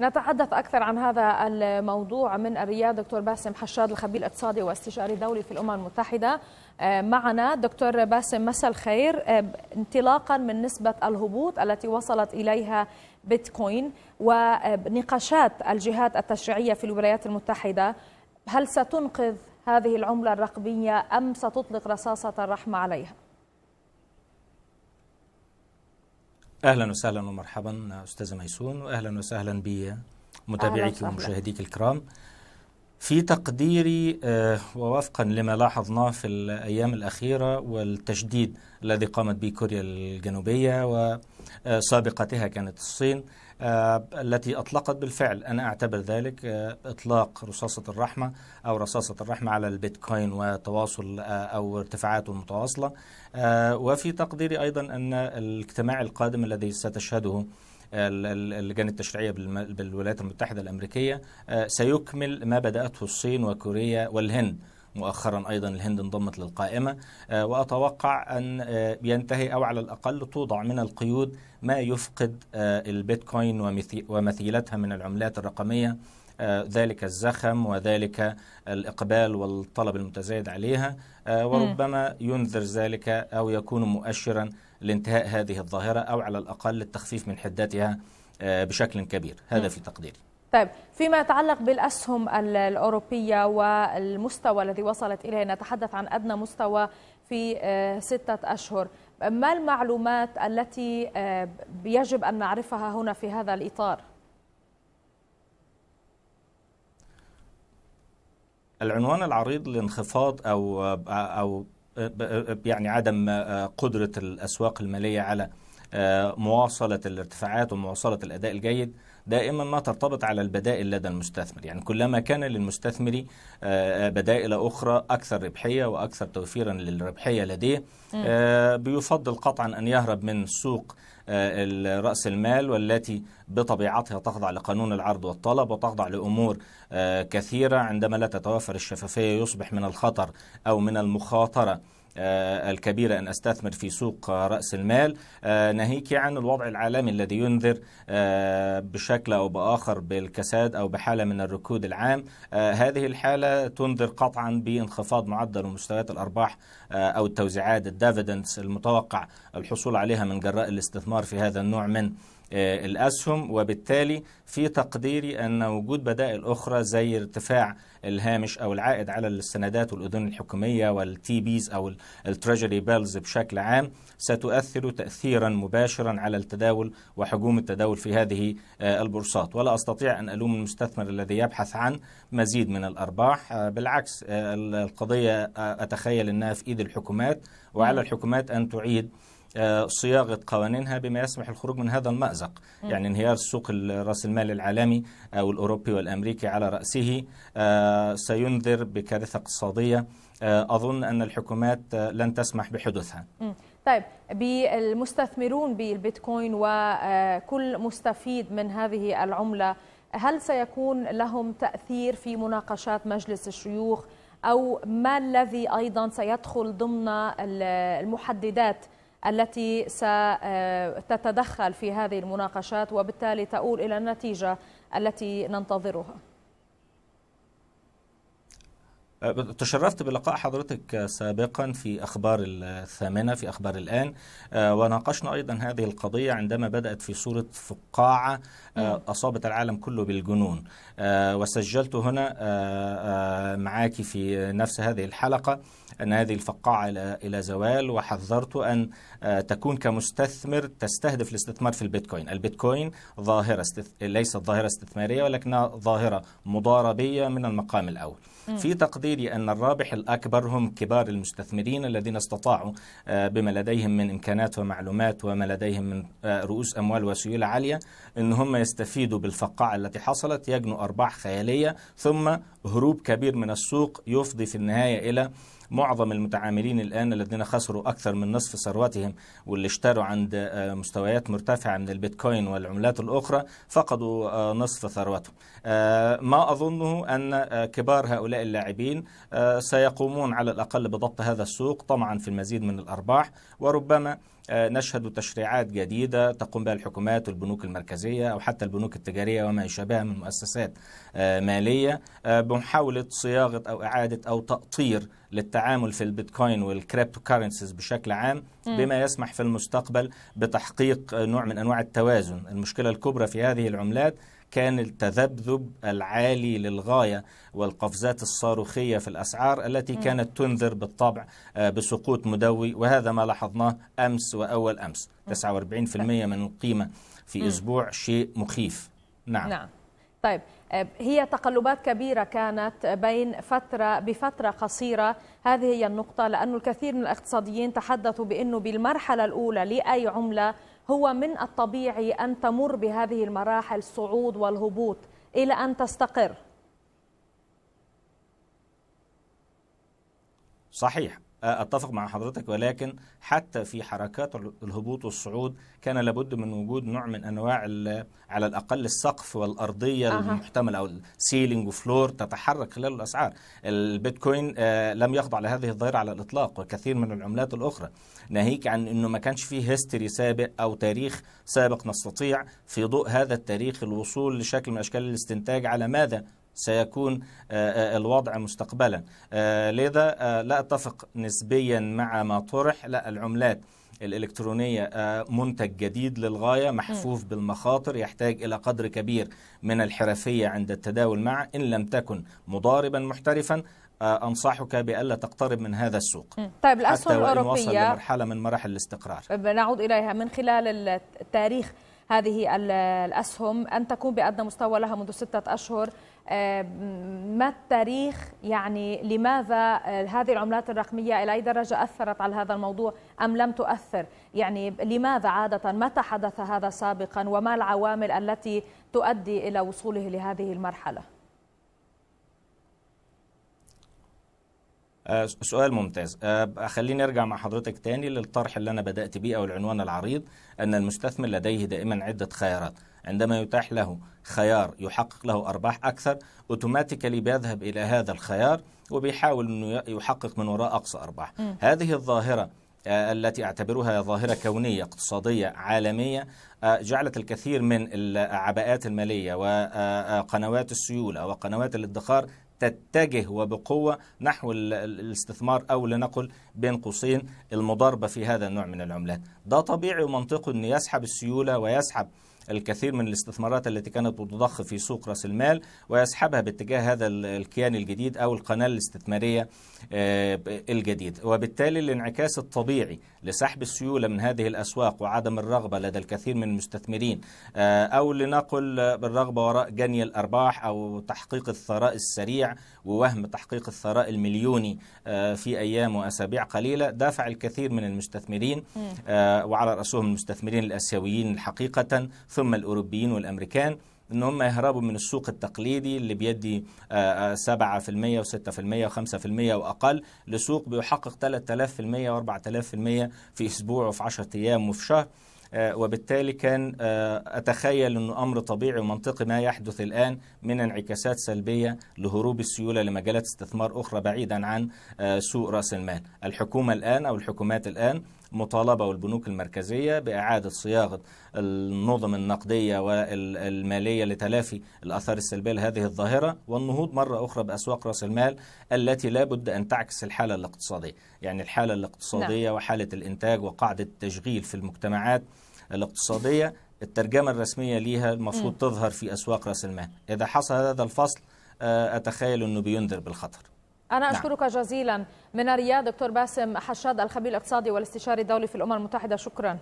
نتحدث أكثر عن هذا الموضوع من الرياض دكتور باسم حشاد الخبير الاقتصادي واستشاري دولي في الأمم المتحدة آه، معنا دكتور باسم مساء الخير آه، انطلاقا من نسبة الهبوط التي وصلت إليها بيتكوين ونقاشات الجهات التشريعية في الولايات المتحدة هل ستنقذ هذه العملة الرقمية أم ستطلق رصاصة الرحمة عليها؟ اهلا وسهلا ومرحبا استاذه ميسون واهلا وسهلا بمتابعيك ومشاهديك الكرام في تقديري آه، ووفقا لما لاحظناه في الايام الاخيره والتشديد الذي قامت به كوريا الجنوبيه وسابقتها كانت الصين آه، التي أطلقت بالفعل أنا أعتبر ذلك آه، إطلاق رصاصة الرحمة أو رصاصة الرحمة على البيتكوين وتواصل آه، أو ارتفاعاته المتواصلة وفي تقديري أيضا أن الاجتماع القادم الذي ستشهده اللجان التشريعيه بالولايات المتحده الامريكيه سيكمل ما بداته الصين وكوريا والهند مؤخرا أيضا الهند انضمت للقائمة آه، وأتوقع أن آه، ينتهي أو على الأقل توضع من القيود ما يفقد آه، البيتكوين ومثيلتها من العملات الرقمية ذلك الزخم وذلك الإقبال والطلب المتزايد عليها وربما ينذر ذلك أو يكون مؤشرا لانتهاء هذه الظاهرة أو على الأقل التخفيف من حدتها بشكل كبير هذا في تقديري طيب فيما يتعلق بالأسهم الأوروبية والمستوى الذي وصلت إليه نتحدث عن أدنى مستوى في آه، ستة أشهر ما المعلومات التي آه، يجب أن نعرفها هنا في هذا الإطار؟ العنوان العريض لانخفاض أو أو يعني عدم آه، قدرة الأسواق المالية على مواصلة الارتفاعات ومواصلة الأداء الجيد دائما ما ترتبط على البدائل لدى المستثمر يعني كلما كان للمستثمر آه، آه، بدائل أخرى أكثر ربحية وأكثر توفيرا للربحية لديه آه، بيفضل قطعا أن يهرب من سوق رأس المال والتي بطبيعتها تخضع لقانون العرض والطلب وتخضع لأمور كثيرة عندما لا تتوافر الشفافية يصبح من الخطر أو من المخاطرة آه، الكبيرة أن أستثمر في سوق رأس المال آه، ناهيك عن الوضع العالمي الذي ينذر آه، بشكل أو بآخر بالكساد أو بحالة من الركود العام هذه الحالة تنذر قطعا بانخفاض معدل ومستويات الأرباح أو التوزيعات الدافيدنس المتوقع الحصول عليها من جراء الاستثمار في هذا النوع من آه، الأسهم وبالتالي في تقديري أن وجود بدائل أخرى زي ارتفاع الهامش أو العائد على السندات والأذن الحكومية والتي بيز أو التريجري بيلز بشكل عام ستؤثر تأثيرا مباشرا على التداول وحجوم التداول في هذه آه، البورصات ولا أستطيع أن ألوم المستثمر الذي يبحث عن مزيد من الأرباح آه، بالعكس القضية أتخيل أنها في إيد الحكومات وعلى نعم. الحكومات أن تعيد آه، صياغه قوانينها بما يسمح الخروج من هذا المازق يعني انهيار سوق راس المال العالمي او الاوروبي والامريكي على راسه آه، سينذر بكارثه اقتصاديه آه، اظن ان الحكومات لن تسمح بحدوثها طيب بالمستثمرون بالبيتكوين وكل مستفيد من هذه العمله هل سيكون لهم تاثير في مناقشات مجلس الشيوخ او ما الذي ايضا سيدخل ضمن المحددات التي ستتدخل في هذه المناقشات وبالتالي تؤول إلى النتيجة التي ننتظرها تشرفت بلقاء حضرتك سابقا في أخبار الثامنة في أخبار الآن آه، وناقشنا أيضا هذه القضية عندما بدأت في صورة فقاعة آه، نعم. أصابت العالم كله بالجنون آه، وسجلت هنا معك في نفس هذه الحلقة أن هذه الفقاعة إلى زوال وحذرت أن تكون كمستثمر تستهدف الاستثمار في البيتكوين البيتكوين ظاهرة ليست ظاهرة استثمارية ولكنها ظاهرة مضاربية من المقام الأول في تقدير تقديري أن الرابح الأكبر هم كبار المستثمرين الذين استطاعوا آه، بما لديهم من إمكانات ومعلومات وما لديهم من آه، رؤوس أموال وسيولة عالية أن هم يستفيدوا بالفقاعة التي حصلت يجنوا أرباح خيالية ثم هروب كبير من السوق يفضي في النهاية إلى معظم المتعاملين الآن الذين خسروا أكثر من نصف ثروتهم واللي اشتروا عند آه، مستويات مرتفعة من البيتكوين والعملات الأخرى فقدوا نصف ثروتهم ما أظنه أن كبار هؤلاء اللاعبين آه، سيقومون على الأقل بضبط هذا السوق طمعا في المزيد من الأرباح وربما آه، نشهد تشريعات جديدة تقوم بها الحكومات والبنوك المركزية أو حتى البنوك التجارية وما يشابهها من مؤسسات آه، مالية بمحاولة صياغة أو إعادة أو تأطير للتعامل في البيتكوين والكريبتو كارنسيز بشكل عام بما يسمح في المستقبل بتحقيق نوع من أنواع التوازن المشكلة الكبرى في هذه العملات كان التذبذب العالي للغاية والقفزات الصاروخية في الأسعار التي كانت تنذر بالطبع آه، بسقوط مدوي وهذا ما لاحظناه أمس وأول أمس 49% من القيمة في أسبوع شيء مخيف نعم, نعم. طيب آه، هي تقلبات كبيرة كانت بين فترة بفترة قصيرة هذه هي النقطة لأن الكثير من الاقتصاديين تحدثوا بأنه بالمرحلة الأولى لأي عملة هو من الطبيعي أن تمر بهذه المراحل الصعود والهبوط إلى أن تستقر صحيح اتفق مع حضرتك ولكن حتى في حركات الهبوط والصعود كان لابد من وجود نوع من انواع على الاقل السقف والارضيه أه. المحتمله او السيلينج وفلور تتحرك خلال الاسعار البيتكوين آه، لم يخضع لهذه الظاهره على الاطلاق وكثير من العملات الاخرى ناهيك عن انه ما كانش فيه هيستوري سابق او تاريخ سابق نستطيع في ضوء هذا التاريخ الوصول لشكل من اشكال الاستنتاج على ماذا سيكون آه، آه، الوضع مستقبلا آه، لذا لا أتفق نسبيا مع ما طرح لا العملات الإلكترونية منتج جديد للغاية محفوف بالمخاطر يحتاج إلى قدر كبير من الحرفية عند التداول معه إن لم تكن مضاربا محترفا أنصحك بألا تقترب من هذا السوق طيب الأسهم حتى الأوروبية وصل لمرحلة من مراحل الاستقرار طيب، نعود إليها من خلال التاريخ هذه الأسهم أن تكون بأدنى مستوى لها منذ ستة أشهر ما التاريخ يعني لماذا آه، هذه العملات الرقمية إلى أي درجة أثرت على هذا الموضوع أم لم تؤثر يعني لماذا عادة متى حدث هذا سابقا وما العوامل التي تؤدي إلى وصوله لهذه المرحلة آه، سؤال ممتاز آه، خليني ارجع مع حضرتك تاني للطرح اللي انا بدات بيه او العنوان العريض ان المستثمر لديه دائما عده خيارات عندما يتاح له خيار يحقق له ارباح اكثر اوتوماتيكالي بيذهب الى هذا الخيار وبيحاول انه يحقق من وراء اقصى ارباح م. هذه الظاهره آه، التي اعتبرها ظاهرة كونية اقتصادية عالمية آه، جعلت الكثير من العباءات المالية وقنوات آه، السيولة وقنوات الادخار تتجه وبقوة نحو الاستثمار أو لنقل بين قوسين المضاربة في هذا النوع من العملات ده طبيعي ومنطقي أن يسحب السيولة ويسحب الكثير من الاستثمارات التي كانت تضخ في سوق راس المال ويسحبها باتجاه هذا الكيان الجديد أو القناة الاستثمارية آه، الجديد وبالتالي الانعكاس الطبيعي لسحب السيولة من هذه الأسواق وعدم الرغبة لدى الكثير من المستثمرين آه، أو لنقل بالرغبة وراء جني الأرباح أو تحقيق الثراء السريع ووهم تحقيق الثراء المليوني آه، في أيام وأسابيع قليلة دافع الكثير من المستثمرين وعلى رأسهم المستثمرين الأسيويين حقيقة ثم الأوروبيين والأمريكان ان هم يهربوا من السوق التقليدي اللي بيدي 7% و6% و5% واقل لسوق بيحقق 3000% و4000% في اسبوع وفي 10 ايام وفي شهر آه، وبالتالي كان آه، أتخيل أنه أمر طبيعي ومنطقي ما يحدث الآن من انعكاسات سلبية لهروب السيولة لمجالات استثمار أخرى بعيدا عن آه، سوق رأس المال الحكومة الآن أو الحكومات الآن مطالبة والبنوك المركزية بإعادة صياغة النظم النقدية والمالية لتلافي الأثار السلبية لهذه الظاهرة والنهوض مرة أخرى بأسواق رأس المال التي لا بد أن تعكس الحالة الاقتصادية يعني الحالة الاقتصادية نعم. وحالة الإنتاج وقاعدة التشغيل في المجتمعات الاقتصادية الترجمة الرسمية ليها المفروض تظهر في أسواق رأس المال إذا حصل هذا الفصل آه، أتخيل أنه بينذر بالخطر أنا نعم. أشكرك نعم. جزيلا من الرياض دكتور باسم حشاد الخبير الاقتصادي والاستشاري الدولي في الأمم المتحدة شكرا